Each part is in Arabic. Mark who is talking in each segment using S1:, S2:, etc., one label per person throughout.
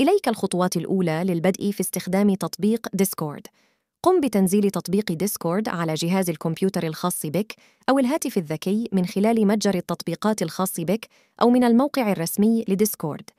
S1: إليك الخطوات الأولى للبدء في استخدام تطبيق ديسكورد. قم بتنزيل تطبيق ديسكورد على جهاز الكمبيوتر الخاص بك أو الهاتف الذكي من خلال متجر التطبيقات الخاص بك أو من الموقع الرسمي لديسكورد.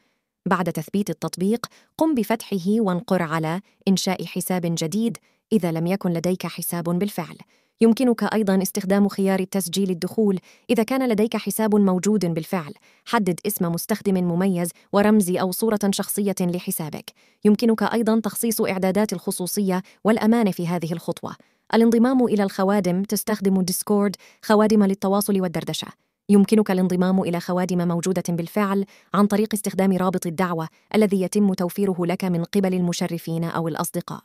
S1: بعد تثبيت التطبيق، قم بفتحه وانقر على إنشاء حساب جديد إذا لم يكن لديك حساب بالفعل. يمكنك أيضاً استخدام خيار تسجيل الدخول إذا كان لديك حساب موجود بالفعل، حدد اسم مستخدم مميز ورمز أو صورة شخصية لحسابك. يمكنك أيضاً تخصيص إعدادات الخصوصية والأمان في هذه الخطوة. الانضمام إلى الخوادم تستخدم ديسكورد خوادم للتواصل والدردشة. يمكنك الانضمام إلى خوادم موجودة بالفعل عن طريق استخدام رابط الدعوة الذي يتم توفيره لك من قبل المشرفين أو الأصدقاء.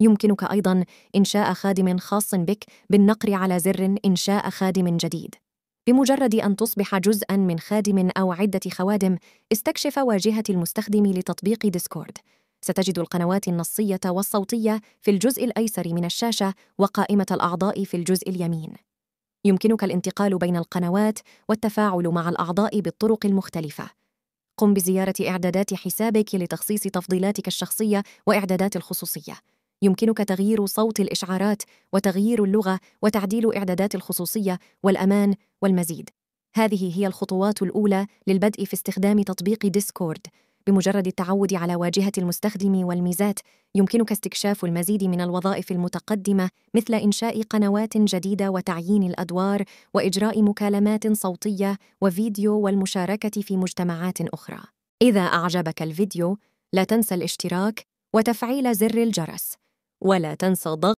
S1: يمكنك أيضاً إنشاء خادم خاص بك بالنقر على زر إنشاء خادم جديد. بمجرد أن تصبح جزءاً من خادم أو عدة خوادم، استكشف واجهة المستخدم لتطبيق ديسكورد. ستجد القنوات النصية والصوتية في الجزء الأيسر من الشاشة وقائمة الأعضاء في الجزء اليمين. يمكنك الانتقال بين القنوات والتفاعل مع الأعضاء بالطرق المختلفة. قم بزيارة إعدادات حسابك لتخصيص تفضيلاتك الشخصية وإعدادات الخصوصية. يمكنك تغيير صوت الإشعارات وتغيير اللغة وتعديل إعدادات الخصوصية والأمان والمزيد. هذه هي الخطوات الأولى للبدء في استخدام تطبيق ديسكورد. بمجرد التعود على واجهة المستخدم والميزات، يمكنك استكشاف المزيد من الوظائف المتقدمة مثل إنشاء قنوات جديدة وتعيين الأدوار وإجراء مكالمات صوتية وفيديو والمشاركة في مجتمعات أخرى. إذا أعجبك الفيديو، لا تنسى الاشتراك وتفعيل زر الجرس ولا تنسى ضغط